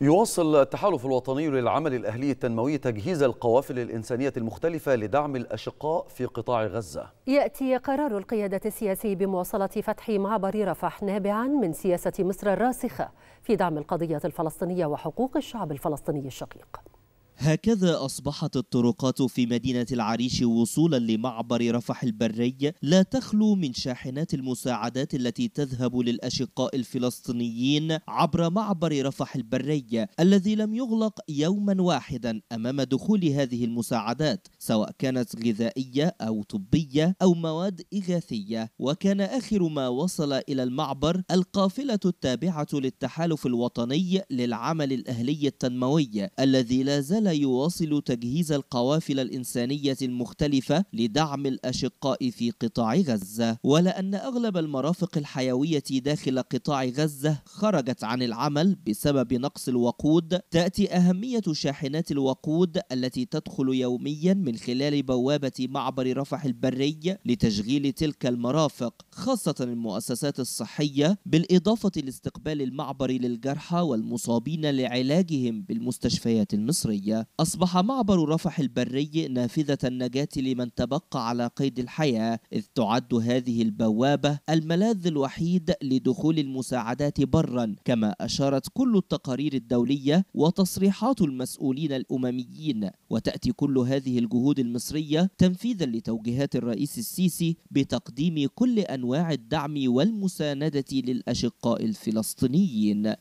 يواصل التحالف الوطني للعمل الأهلي التنموي تجهيز القوافل الإنسانية المختلفة لدعم الأشقاء في قطاع غزة يأتي قرار القيادة السياسي بمواصلة فتح معبر رفح نابعا من سياسة مصر الراسخة في دعم القضية الفلسطينية وحقوق الشعب الفلسطيني الشقيق هكذا أصبحت الطرقات في مدينة العريش وصولا لمعبر رفح البري لا تخلو من شاحنات المساعدات التي تذهب للأشقاء الفلسطينيين عبر معبر رفح البري الذي لم يغلق يوما واحدا أمام دخول هذه المساعدات سواء كانت غذائية أو طبية أو مواد إغاثية وكان آخر ما وصل إلى المعبر القافلة التابعة للتحالف الوطني للعمل الأهلي التنموي الذي لا زال زال يواصل تجهيز القوافل الإنسانية المختلفة لدعم الأشقاء في قطاع غزة ولأن أغلب المرافق الحيوية داخل قطاع غزة خرجت عن العمل بسبب نقص الوقود تأتي أهمية شاحنات الوقود التي تدخل يوميا من خلال بوابة معبر رفح البري لتشغيل تلك المرافق خاصة المؤسسات الصحية بالإضافة لاستقبال المعبر للجرحى والمصابين لعلاجهم بالمستشفيات المصرية أصبح معبر رفح البري نافذة النجاة لمن تبقى على قيد الحياة إذ تعد هذه البوابة الملاذ الوحيد لدخول المساعدات برا كما أشارت كل التقارير الدولية وتصريحات المسؤولين الأمميين وتأتي كل هذه الجهود المصرية تنفيذا لتوجيهات الرئيس السيسي بتقديم كل أنواع الدعم والمساندة للأشقاء الفلسطينيين